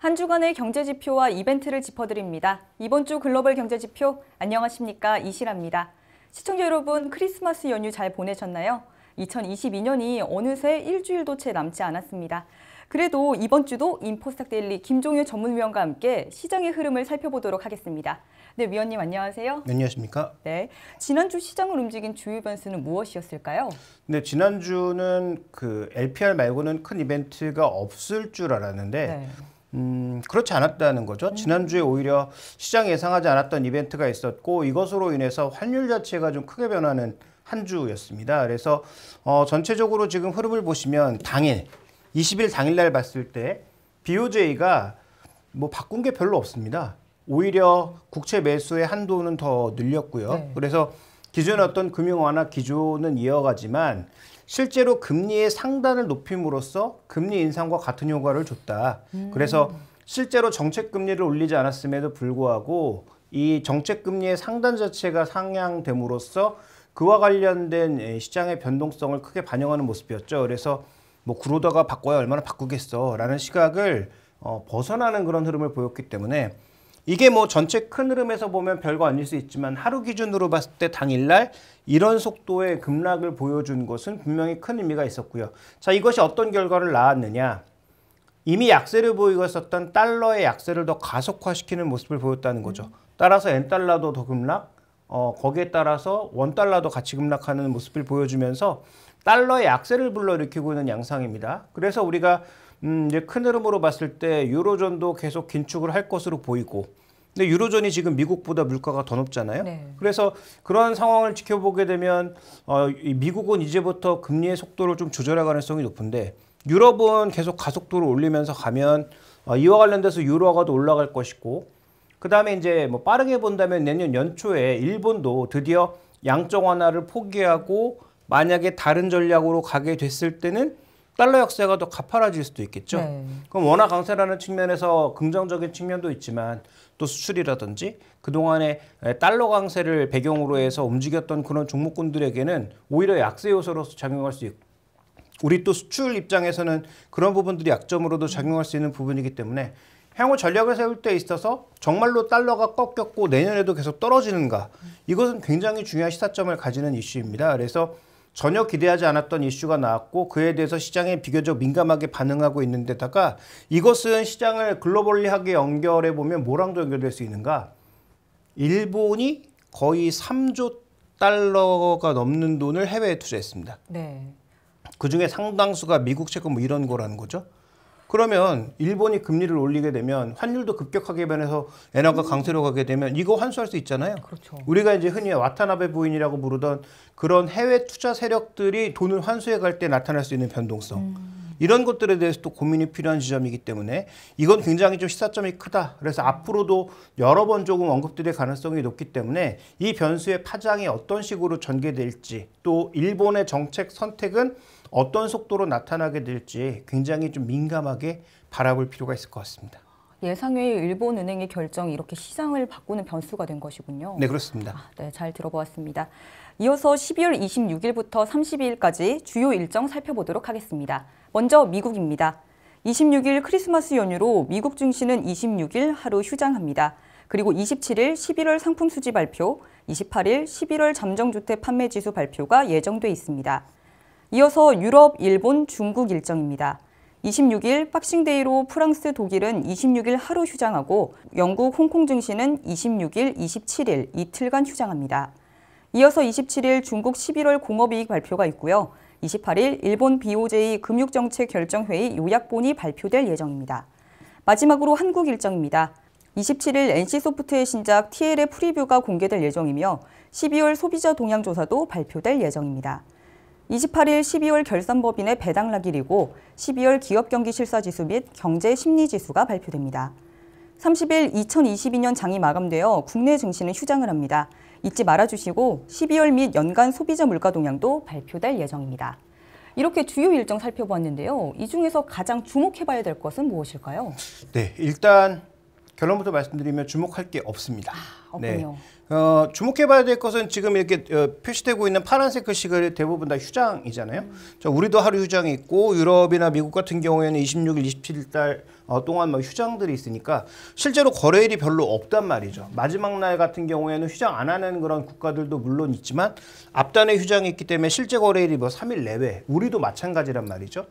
한 주간의 경제 지표와 이벤트를 짚어드립니다. 이번 주 글로벌 경제 지표 안녕하십니까 이시라입니다. 시청자 여러분 크리스마스 연휴 잘 보내셨나요? 2022년이 어느새 일주일도 채 남지 않았습니다. 그래도 이번 주도 인포스탁 데일리 김종효 전문위원과 함께 시장의 흐름을 살펴보도록 하겠습니다. 네, 위원님 안녕하세요. 네, 안녕하십니까? 네. 지난주 시장을 움직인 주요 변수는 무엇이었을까요? 네, 지난주는 그 LPR 말고는 큰 이벤트가 없을 줄 알았는데 네. 음, 그렇지 않았다는 거죠. 네. 지난주에 오히려 시장 예상하지 않았던 이벤트가 있었고 이것으로 인해서 환율 자체가 좀 크게 변하는 한 주였습니다. 그래서 어, 전체적으로 지금 흐름을 보시면 당일 20일 당일날 봤을 때 BOJ가 뭐 바꾼 게 별로 없습니다. 오히려 국채 매수의 한도는 더 늘렸고요. 네. 그래서 기존 어떤 금융 완화 기조는 이어가지만 실제로 금리의 상단을 높임으로써 금리 인상과 같은 효과를 줬다. 음. 그래서 실제로 정책 금리를 올리지 않았음에도 불구하고 이 정책 금리의 상단 자체가 상향됨으로써 그와 관련된 예, 시장의 변동성을 크게 반영하는 모습이었죠. 그래서 뭐구로다가 바꿔야 얼마나 바꾸겠어라는 시각을 어, 벗어나는 그런 흐름을 보였기 때문에 이게 뭐 전체 큰 흐름에서 보면 별거 아닐 수 있지만 하루 기준으로 봤을 때 당일날 이런 속도의 급락을 보여준 것은 분명히 큰 의미가 있었고요. 자 이것이 어떤 결과를 낳았느냐. 이미 약세를 보이고 있었던 달러의 약세를 더 가속화시키는 모습을 보였다는 거죠. 따라서 엔달러도 더 급락, 어, 거기에 따라서 원달러도 같이 급락하는 모습을 보여주면서 달러의 약세를 불러일으키고 있는 양상입니다. 그래서 우리가 음, 이제 큰 흐름으로 봤을 때 유로존도 계속 긴축을 할 것으로 보이고 근데 유로존이 지금 미국보다 물가가 더 높잖아요. 네. 그래서 그러한 상황을 지켜보게 되면 어, 미국은 이제부터 금리의 속도를 좀 조절할 가능성이 높은데 유럽은 계속 가속도를 올리면서 가면 어, 이와 관련돼서 유로화가 더 올라갈 것이고 그 다음에 이제 뭐 빠르게 본다면 내년 연초에 일본도 드디어 양적 완화를 포기하고 만약에 다른 전략으로 가게 됐을 때는 달러 약세가 더 가파라질 수도 있겠죠. 네. 그럼 원화 강세라는 측면에서 긍정적인 측면도 있지만 또 수출이라든지 그동안에 달러 강세를 배경으로 해서 움직였던 그런 종목군들에게는 오히려 약세 요소로서 작용할 수 있고 우리 또 수출 입장에서는 그런 부분들이 약점으로도 작용할 수 있는 부분이기 때문에 향후 전략을 세울 때 있어서 정말로 달러가 꺾였고 내년에도 계속 떨어지는가 이것은 굉장히 중요한 시사점을 가지는 이슈입니다. 그래서 전혀 기대하지 않았던 이슈가 나왔고 그에 대해서 시장에 비교적 민감하게 반응하고 있는 데다가 이것은 시장을 글로벌리하게 연결해 보면 뭐랑 연결될 수 있는가? 일본이 거의 3조 달러가 넘는 돈을 해외에 투자했습니다. 네. 그중에 상당수가 미국 채권 뭐 이런 거라는 거죠. 그러면 일본이 금리를 올리게 되면 환율도 급격하게 변해서 엔화가 강세로 가게 되면 이거 환수할 수 있잖아요. 그렇죠. 우리가 이제 흔히 와타나베 부인이라고 부르던 그런 해외 투자 세력들이 돈을 환수해 갈 때 나타날 수 있는 변동성. 음. 이런 것들에 대해서 또 고민이 필요한 지점이기 때문에 이건 굉장히 좀 시사점이 크다. 그래서 앞으로도 여러 번 조금 언급될 가능성이 높기 때문에 이 변수의 파장이 어떤 식으로 전개될지 또 일본의 정책 선택은 어떤 속도로 나타나게 될지 굉장히 좀 민감하게 바라볼 필요가 있을 것 같습니다. 예상외 일본은행의 결정이 이렇게 시장을 바꾸는 변수가 된 것이군요. 네, 그렇습니다. 아, 네, 잘 들어보았습니다. 이어서 12월 26일부터 32일까지 주요 일정 살펴보도록 하겠습니다. 먼저 미국입니다. 26일 크리스마스 연휴로 미국 증시는 26일 하루 휴장합니다. 그리고 27일 11월 상품 수지 발표, 28일 11월 잠정주택 판매지수 발표가 예정돼 있습니다. 이어서 유럽, 일본, 중국 일정입니다. 26일 박싱데이로 프랑스, 독일은 26일 하루 휴장하고 영국, 홍콩 증시는 26일, 27일 이틀간 휴장합니다. 이어서 27일 중국 11월 공업이익 발표가 있고요. 28일 일본 BOJ 금융정책 결정회의 요약본이 발표될 예정입니다. 마지막으로 한국 일정입니다. 27일 NC소프트의 신작 TL의 프리뷰가 공개될 예정이며 12월 소비자 동향조사도 발표될 예정입니다. 28일 12월 결산법인의 배당락일이고 12월 기업경기실사지수 및 경제심리지수가 발표됩니다. 30일 2022년 장이 마감되어 국내 증시는 휴장을 합니다. 잊지 말아주시고 12월 및 연간 소비자 물가 동향도 발표될 예정입니다. 이렇게 주요 일정 살펴보았는데요. 이 중에서 가장 주목해봐야 될 것은 무엇일까요? 네, 일단 결론부터 말씀드리면 주목할 게 없습니다. 아, 없군요. 네. 어, 주목해봐야 될 것은 지금 이렇게 어, 표시되고 있는 파란색 글씨가 대부분 다 휴장이잖아요. 자, 우리도 하루 휴장이 있고 유럽이나 미국 같은 경우에는 26일, 27일 달 어, 동안 뭐 휴장들이 있으니까 실제로 거래일이 별로 없단 말이죠. 마지막 날 같은 경우에는 휴장 안 하는 그런 국가들도 물론 있지만 앞단에 휴장이 있기 때문에 실제 거래일이 뭐 3일 내외, 우리도 마찬가지란 말이죠.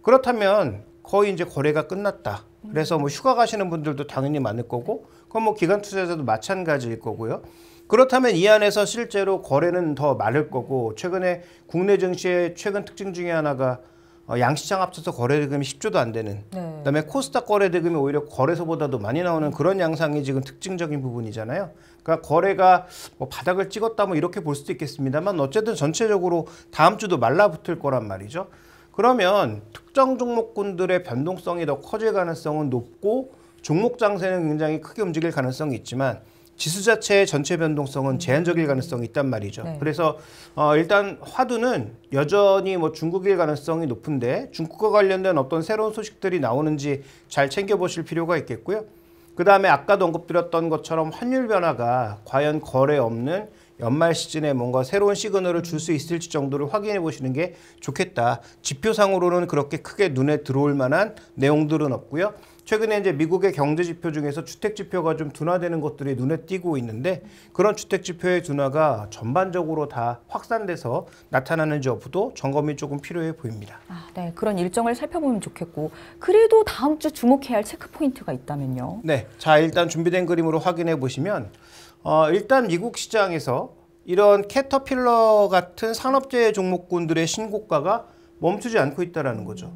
그렇다면 거의 이제 거래가 끝났다. 그래서 뭐 휴가 가시는 분들도 당연히 많을 거고 그건 뭐 기간 투자자도 마찬가지일 거고요. 그렇다면 이 안에서 실제로 거래는 더 많을 거고 최근에 국내 증시의 최근 특징 중에 하나가 어, 양시장 합쳐서 거래대금이 10조도 안 되는 네. 그다음에 코스닥 거래대금이 오히려 거래소보다도 많이 나오는 그런 양상이 지금 특징적인 부분이잖아요. 그러니까 거래가 뭐 바닥을 찍었다 뭐 이렇게 볼 수도 있겠습니다만 어쨌든 전체적으로 다음 주도 말라붙을 거란 말이죠. 그러면 특정 종목군들의 변동성이 더 커질 가능성은 높고 종목 장세는 굉장히 크게 움직일 가능성이 있지만 지수 자체의 전체 변동성은 음. 제한적일 가능성이 있단 말이죠. 네. 그래서 어, 일단 화두는 여전히 뭐 중국일 가능성이 높은데 중국과 관련된 어떤 새로운 소식들이 나오는지 잘 챙겨보실 필요가 있겠고요. 그 다음에 아까도 언급드렸던 것처럼 환율 변화가 과연 거래 없는 연말 시즌에 뭔가 새로운 시그널을 줄 수 있을지 정도를 확인해 보시는 게 좋겠다. 지표상으로는 그렇게 크게 눈에 들어올 만한 내용들은 없고요. 최근에 이제 미국의 경제 지표 중에서 주택 지표가 좀 둔화되는 것들이 눈에 띄고 있는데 그런 주택 지표의 둔화가 전반적으로 다 확산돼서 나타나는지 여부도 점검이 조금 필요해 보입니다. 아, 네, 그런 일정을 살펴보면 좋겠고 그래도 다음 주 주목해야 할 체크 포인트가 있다면요. 네, 자 일단 준비된 그림으로 확인해 보시면 어, 일단 미국 시장에서 이런 캐터필러 같은 산업재해 종목군들의 신고가가 멈추지 않고 있다는 거죠.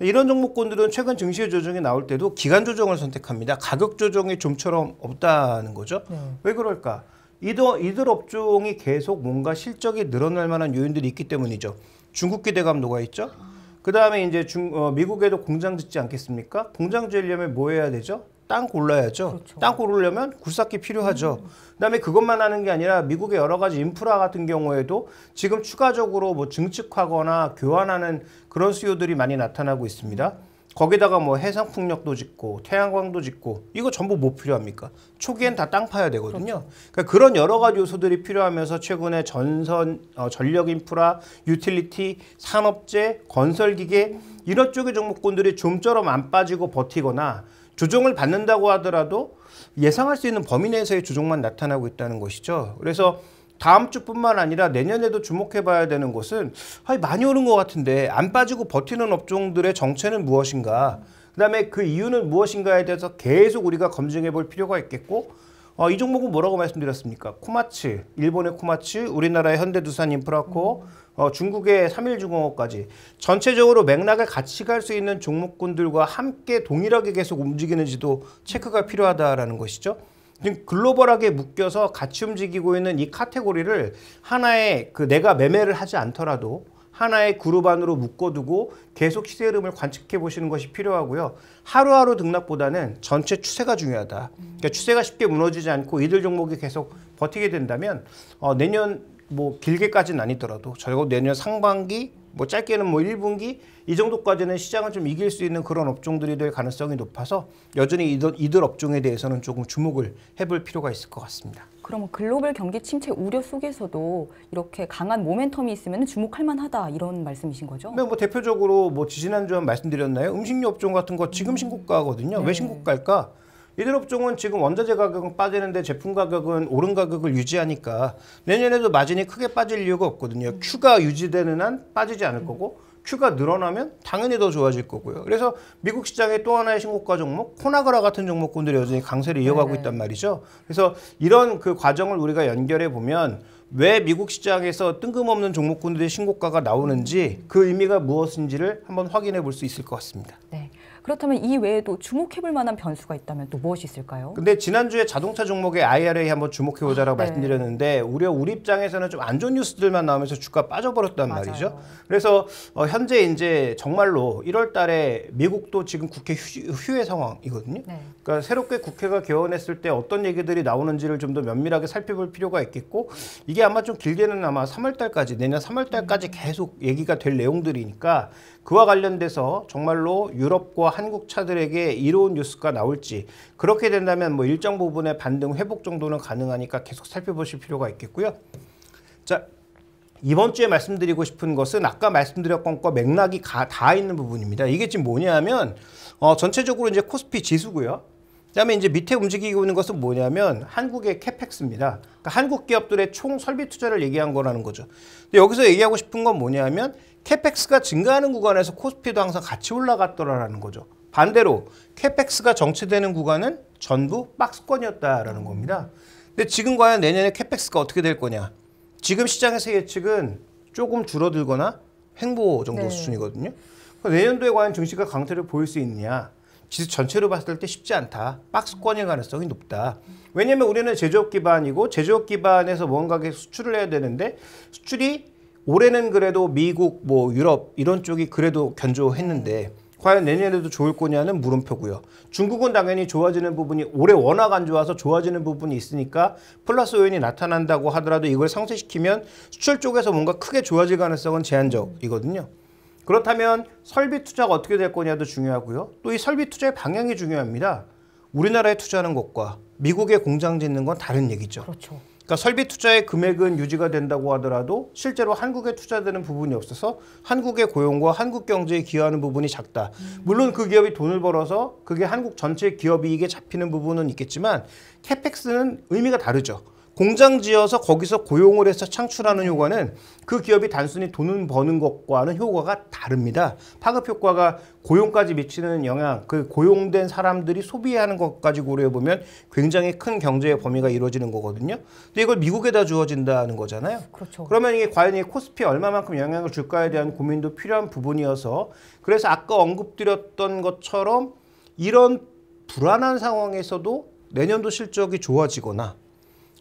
이런 종목군들은 최근 증시 조정이 나올 때도 기간 조정을 선택합니다. 가격 조정이 좀처럼 없다는 거죠. 네. 왜 그럴까? 이들, 이들 업종이 계속 뭔가 실적이 늘어날 만한 요인들이 있기 때문이죠. 중국 기대감 녹아 있죠. 그 다음에 이제 중, 어, 미국에도 공장 짓지 않겠습니까? 공장 지려면뭐 해야 되죠? 땅 골라야죠. 그렇죠. 땅 고르려면 굴삭기 필요하죠. 음. 그다음에 그것만 하는 게 아니라 미국의 여러 가지 인프라 같은 경우에도 지금 추가적으로 뭐 증축하거나 교환하는 그런 수요들이 많이 나타나고 있습니다. 거기다가 뭐 해상풍력도 짓고 태양광도 짓고 이거 전부 뭐 필요합니까? 초기엔 다 땅 파야 되거든요. 그렇죠. 그러니까 그런 여러 가지 요소들이 필요하면서 최근에 전선, 어, 전력 인프라, 유틸리티, 산업재, 건설기계 이런 쪽의 종목군들이 좀처럼 안 빠지고 버티거나 조정을 받는다고 하더라도 예상할 수 있는 범위 내에서의 조정만 나타나고 있다는 것이죠. 그래서 다음 주뿐만 아니라 내년에도 주목해봐야 되는 것은 많이 오른 것 같은데 안 빠지고 버티는 업종들의 정체는 무엇인가 그다음에 그 이유는 무엇인가에 대해서 계속 우리가 검증해 볼 필요가 있겠고 어, 이 종목은 뭐라고 말씀드렸습니까? 코마츠, 일본의 코마츠, 우리나라의 현대두산 인프라코, 어, 중국의 삼일중공업까지 전체적으로 맥락을 같이 갈 수 있는 종목군들과 함께 동일하게 계속 움직이는지도 체크가 필요하다라는 것이죠. 글로벌하게 묶여서 같이 움직이고 있는 이 카테고리를 하나의 그 내가 매매를 하지 않더라도 하나의 그룹 안으로 묶어두고 계속 시세 흐름을 관측해 보시는 것이 필요하고요. 하루하루 등락보다는 전체 추세가 중요하다. 그러니까 추세가 쉽게 무너지지 않고 이들 종목이 계속 버티게 된다면 어, 내년 뭐 길게까지는 아니더라도 적어도 내년 상반기 뭐 짧게는 뭐 1분기 이 정도까지는 시장을 좀 이길 수 있는 그런 업종들이 될 가능성이 높아서 여전히 이들, 이들 업종에 대해서는 조금 주목을 해볼 필요가 있을 것 같습니다. 그럼 뭐 글로벌 경기 침체 우려 속에서도 이렇게 강한 모멘텀이 있으면 주목할 만하다 이런 말씀이신 거죠? 네, 뭐 대표적으로 뭐 지난주에 말씀드렸나요? 음식료 업종 같은 거 지금 신고가거든요. 네. 왜 신고가일까? 이들 업종은 지금 원자재 가격은 빠지는데 제품 가격은 오른 가격을 유지하니까 내년에도 마진이 크게 빠질 이유가 없거든요. 음. Q가 유지되는 한 빠지지 않을 거고 Q가 음. 늘어나면 당연히 더 좋아질 거고요. 그래서 미국 시장의 또 하나의 신고가 종목 코나그라 같은 종목군들이 여전히 강세를 이어가고 네. 있단 말이죠. 그래서 이런 그 과정을 우리가 연결해 보면 왜 미국 시장에서 뜬금없는 종목군들의 신고가가 나오는지 그 의미가 무엇인지를 한번 확인해 볼 수 있을 것 같습니다. 네. 그렇다면 이 외에도 주목해볼 만한 변수가 있다면 또 무엇이 있을까요? 근데 지난주에 자동차 종목의 IRA 한번 주목해보자라고 아, 네. 말씀드렸는데 우려 우리 입장에서는 좀 안 좋은 뉴스들만 나오면서 주가 빠져버렸단 맞아요. 말이죠. 그래서 어, 현재 이제 정말로 1월 달에 미국도 지금 국회 휴, 회 상황이거든요. 네. 그러니까 새롭게 국회가 개원했을 때 어떤 얘기들이 나오는지를 좀 더 면밀하게 살펴볼 필요가 있겠고 이게 아마 좀 길게는 아마 3월 달까지 내년 3월 달까지 음. 계속 얘기가 될 내용들이니까 그와 관련돼서 정말로 유럽과 한국 차들에게 이로운 뉴스가 나올지 그렇게 된다면 뭐 일정 부분의 반등 회복 정도는 가능하니까 계속 살펴보실 필요가 있겠고요. 자 이번 주에 말씀드리고 싶은 것은 아까 말씀드렸던 것과 맥락이 가, 다 있는 부분입니다. 이게 지금 뭐냐면 어, 전체적으로 이제 코스피 지수고요. 그다음에 이제 밑에 움직이고 있는 것은 뭐냐면 한국의 캐펙스입니다. 그러니까 한국 기업들의 총 설비 투자를 얘기한 거라는 거죠. 근데 여기서 얘기하고 싶은 건 뭐냐면 캐펙스가 증가하는 구간에서 코스피도 항상 같이 올라갔더라라는 거죠. 반대로 캐펙스가 정체되는 구간은 전부 박스권이었다라는 겁니다. 근데 지금 과연 내년에 캐펙스가 어떻게 될 거냐? 지금 시장에서 예측은 조금 줄어들거나 횡보 정도 네. 수준이거든요. 내년도에 과연 증시가 강태를 보일 수 있느냐? 지수 전체로 봤을 때 쉽지 않다. 박스권일 가능성이 높다. 왜냐하면 우리는 제조업 기반이고 제조업 기반에서 뭔가 수출을 해야 되는데 수출이 올해는 그래도 미국, 뭐 유럽 이런 쪽이 그래도 견조했는데 과연 내년에도 좋을 거냐는 물음표고요. 중국은 당연히 좋아지는 부분이 올해 워낙 안 좋아서 좋아지는 부분이 있으니까 플러스 요인이 나타난다고 하더라도 이걸 상쇄시키면 수출 쪽에서 뭔가 크게 좋아질 가능성은 제한적이거든요. 그렇다면 설비 투자가 어떻게 될 거냐도 중요하고요. 또 이 설비 투자의 방향이 중요합니다. 우리나라에 투자하는 것과 미국에 공장 짓는 건 다른 얘기죠. 그렇죠. 그러니까 설비 투자의 금액은 유지가 된다고 하더라도 실제로 한국에 투자되는 부분이 없어서 한국의 고용과 한국 경제에 기여하는 부분이 작다. 물론 그 기업이 돈을 벌어서 그게 한국 전체 기업 이익에 잡히는 부분은 있겠지만 캐펙스는 의미가 다르죠. 공장 지어서 거기서 고용을 해서 창출하는 효과는 그 기업이 단순히 돈을 버는 것과는 효과가 다릅니다. 파급 효과가 고용까지 미치는 영향, 그 고용된 사람들이 소비하는 것까지 고려해보면 굉장히 큰 경제의 범위가 이루어지는 거거든요. 근데 이걸 미국에다 주어진다는 거잖아요. 그렇죠. 그러면 이게 과연 이 코스피 얼마만큼 영향을 줄까에 대한 고민도 필요한 부분이어서 그래서 아까 언급드렸던 것처럼 이런 불안한 상황에서도 내년도 실적이 좋아지거나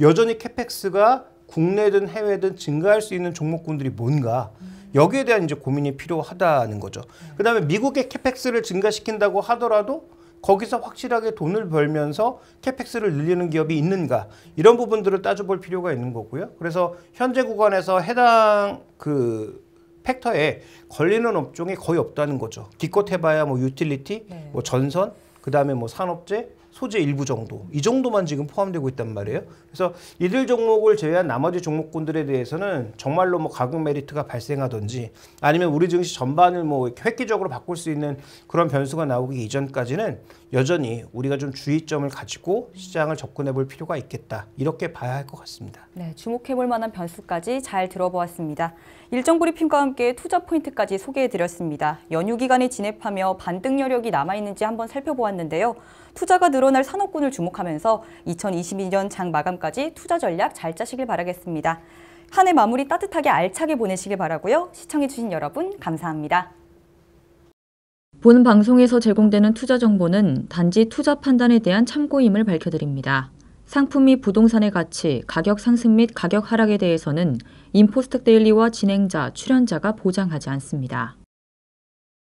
여전히 캐펙스가 국내든 해외든 증가할 수 있는 종목군들이 뭔가 여기에 대한 이제 고민이 필요하다는 거죠. 그다음에 미국의 캐펙스를 증가시킨다고 하더라도 거기서 확실하게 돈을 벌면서 캐펙스를 늘리는 기업이 있는가 이런 부분들을 따져볼 필요가 있는 거고요. 그래서 현재 구간에서 해당 그 팩터에 걸리는 업종이 거의 없다는 거죠. 기껏 해봐야 뭐 유틸리티, 네. 뭐 전선, 그 다음에 뭐 산업재, 소재 일부 정도 이 정도만 지금 포함되고 있단 말이에요. 그래서 이들 종목을 제외한 나머지 종목군들에 대해서는 정말로 뭐 가격 메리트가 발생하든지 아니면 우리 증시 전반을 뭐 획기적으로 바꿀 수 있는 그런 변수가 나오기 이전까지는 여전히 우리가 좀 주의점을 가지고 시장을 접근해 볼 필요가 있겠다. 이렇게 봐야 할 것 같습니다. 네, 주목해 볼 만한 변수까지 잘 들어보았습니다. 일정 브리핑과 함께 투자 포인트까지 소개해 드렸습니다. 연휴 기간에 진입하며 반등 여력이 남아 있는지 한번 살펴보았는데요. 투자가 늘어날 산업군을 주목하면서 2022년 장 마감까지 투자 전략 잘 짜시길 바라겠습니다. 한 해 마무리 따뜻하게 알차게 보내시길 바라고요. 시청해주신 여러분 감사합니다. 본 방송에서 제공되는 투자 정보는 단지 투자 판단에 대한 참고임을 밝혀드립니다. 상품 및 부동산의 가치, 가격 상승 및 가격 하락에 대해서는 인포스텍 데일리와 진행자, 출연자가 보장하지 않습니다.